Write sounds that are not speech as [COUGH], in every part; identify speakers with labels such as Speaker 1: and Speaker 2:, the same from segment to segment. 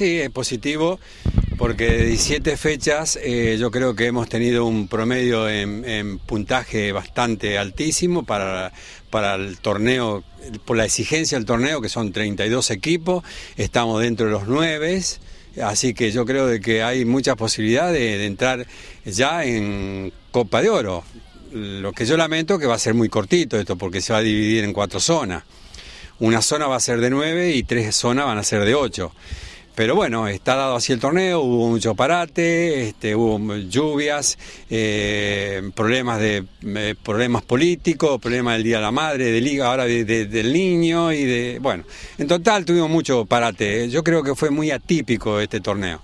Speaker 1: Sí, es positivo porque de 17 fechas eh, yo creo que hemos tenido un promedio en, puntaje bastante altísimo para, para el torneo, por la exigencia del torneo, que son 32 equipos, estamos dentro de los 9. Así que yo creo de que hay muchas posibilidades de, entrar ya en Copa de Oro. Lo que yo lamento que va a ser muy cortito esto, porque se va a dividir en cuatro zonas. Una zona va a ser de nueve y tres zonas van a ser de ocho. Pero bueno, está dado así el torneo, hubo mucho parate, este, hubo lluvias, eh, problemas de eh, problemas políticos, problemas del Día de la Madre, de Liga, ahora del niño y de. Bueno, en total tuvimos mucho parate. Yo creo que fue muy atípico este torneo.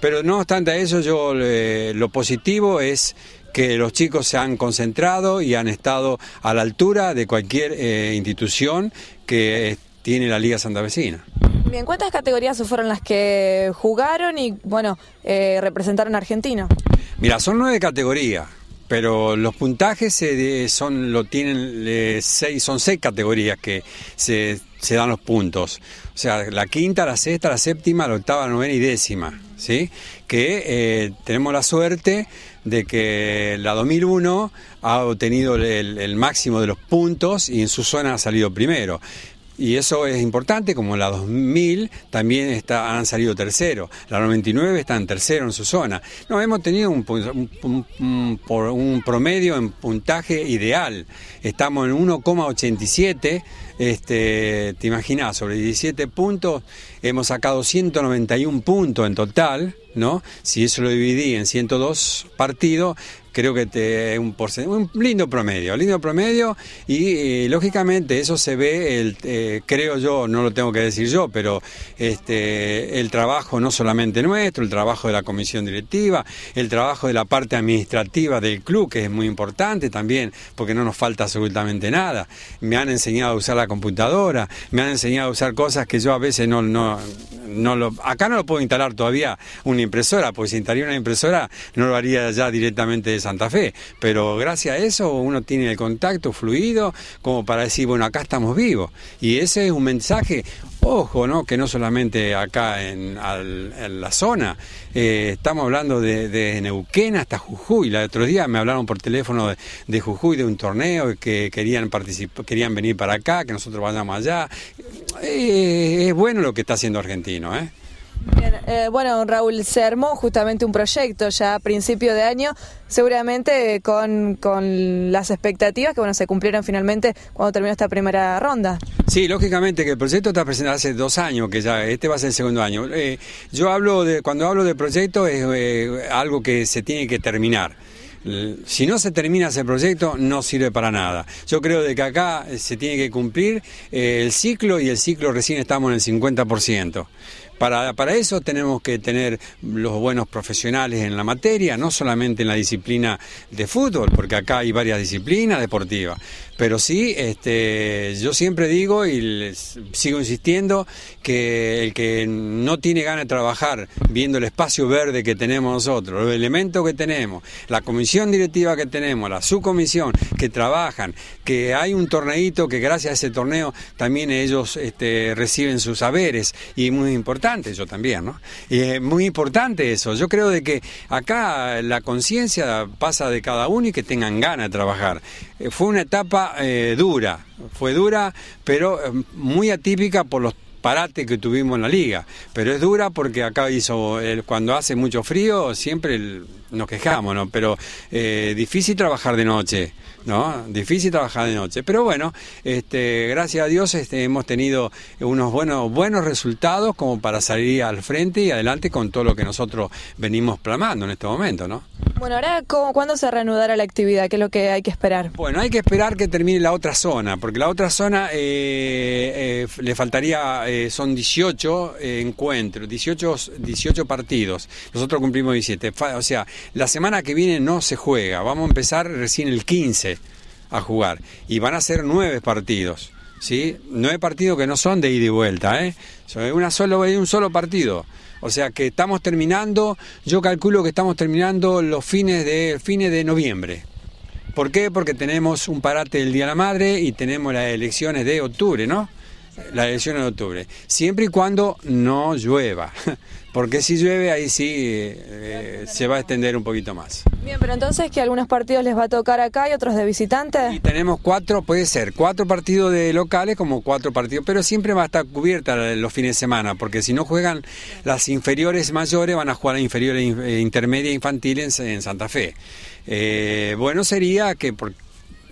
Speaker 1: Pero no obstante eso, yo eh, lo positivo es que los chicos se han concentrado y han estado a la altura de cualquier institución que tiene la Liga Santa Vecina.
Speaker 2: Bien, ¿cuántas categorías fueron las que jugaron y, bueno, eh, representaron a Argentina?
Speaker 1: Mira, son nueve categorías, pero los puntajes son, lo tienen, seis, son seis categorías que se, dan los puntos. O sea, la quinta, la sexta, la séptima, la octava, la novena y décima. ¿sí? Que eh, tenemos la suerte de que la 2001 ha obtenido el, máximo de los puntos y en su zona ha salido primero. Y eso es importante, como la 2000 también está, han salido tercero, la 99 está en tercero en su zona. No, hemos tenido un, por un, promedio en puntaje ideal, estamos en 1,87, este, te imaginas, sobre 17 puntos hemos sacado 191 puntos en total, ¿no? Si eso lo dividí en 102 partidos, creo que te, un, un lindo promedio, lindo promedio y eh, lógicamente eso se ve, el, eh, creo yo, no lo tengo que decir yo, pero este, el trabajo no solamente nuestro, el trabajo de la comisión directiva, el trabajo de la parte administrativa del club, que es muy importante también, porque no nos falta absolutamente nada. Me han enseñado a usar la computadora, me han enseñado a usar cosas que yo a veces no, no, no lo, acá no lo puedo instalar todavía una impresora, pues si instalaría una impresora no lo haría ya directamente de esa Santa Fe, pero gracias a eso uno tiene el contacto fluido como para decir, bueno, acá estamos vivos. Y ese es un mensaje, ojo, ¿no? que no solamente acá en, la zona, eh, estamos hablando de, Neuquén hasta Jujuy. El otro día me hablaron por teléfono de, Jujuy de un torneo que querían, participar, querían venir para acá, que nosotros vayamos allá. Eh, es bueno lo que está haciendo Argentino. ¿eh?
Speaker 2: Bien, eh, bueno, Raúl, se armó justamente un proyecto ya a principio de año, seguramente con, las expectativas que bueno se cumplieron finalmente cuando terminó esta primera ronda.
Speaker 1: Sí, lógicamente que el proyecto está presentado hace dos años, que ya este va a ser el segundo año. Eh, yo hablo de, cuando hablo de proyecto es eh, algo que se tiene que terminar si no se termina ese proyecto no sirve para nada. Yo creo de que acá se tiene que cumplir el ciclo y el ciclo recién estamos en el 50%. Para, eso tenemos que tener los buenos profesionales en la materia, no solamente en la disciplina de fútbol, porque acá hay varias disciplinas deportivas. Pero sí, este, yo siempre digo y sigo insistiendo que el que no tiene ganas de trabajar viendo el espacio verde que tenemos nosotros, los elementos que tenemos, la comisión directiva que tenemos, la subcomisión que trabajan, que hay un torneito que gracias a ese torneo también ellos este, reciben sus saberes y muy importante yo también, ¿no? Y es muy importante eso. Yo creo de que acá la conciencia pasa de cada uno y que tengan ganas de trabajar. Eh, fue una etapa eh, dura, fue dura, pero eh, muy atípica por los parate que tuvimos en la liga. Pero es dura porque acá hizo, el, cuando hace mucho frío, siempre nos quejamos, ¿no? Pero eh, difícil trabajar de noche, ¿no? Difícil trabajar de noche. Pero bueno, este, gracias a Dios este, hemos tenido unos buenos, buenos resultados como para salir al frente y adelante con todo lo que nosotros venimos plamando en este momento, ¿no?
Speaker 2: Bueno, ahora, cómo, ¿cuándo se reanudará la actividad? ¿Qué es lo que hay que esperar?
Speaker 1: Bueno, hay que esperar que termine la otra zona, porque la otra zona eh, eh, le faltaría, eh, son 18 encuentros, 18, 18 partidos. Nosotros cumplimos 17. O sea, la semana que viene no se juega, vamos a empezar recién el 15 a jugar y van a ser nueve partidos. ¿sí? No hay partido que no son de ida y vuelta, ¿eh? Una solo, un solo partido. O sea que estamos terminando, yo calculo que estamos terminando los fines de, fines de noviembre. ¿Por qué? Porque tenemos un parate del Día de la Madre y tenemos las elecciones de octubre, ¿no? La elección en octubre, siempre y cuando no llueva, [LAUGHS] porque si llueve ahí sí eh, eh, se va a extender un poquito más.
Speaker 2: Bien, pero entonces que algunos partidos les va a tocar acá y otros de visitantes.
Speaker 1: tenemos cuatro, puede ser, cuatro partidos de locales como cuatro partidos, pero siempre va a estar cubierta los fines de semana, porque si no juegan las inferiores mayores, van a jugar la inferiores eh, intermedia, infantiles en, en Santa Fe. bueno sería que... Por,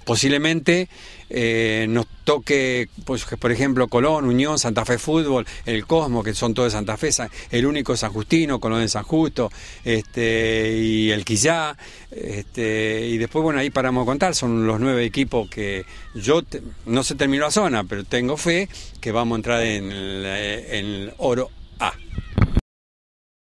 Speaker 1: posiblemente eh, nos toque, pues, por ejemplo, Colón, Unión, Santa Fe Fútbol, el Cosmo, que son todos de Santa Fe, el único San Justino, Colón de San Justo, este, y el Quillá, este, y después, bueno, ahí paramos a contar, son los nueve equipos que yo, no se terminó la zona, pero tengo fe que vamos a entrar en en el oro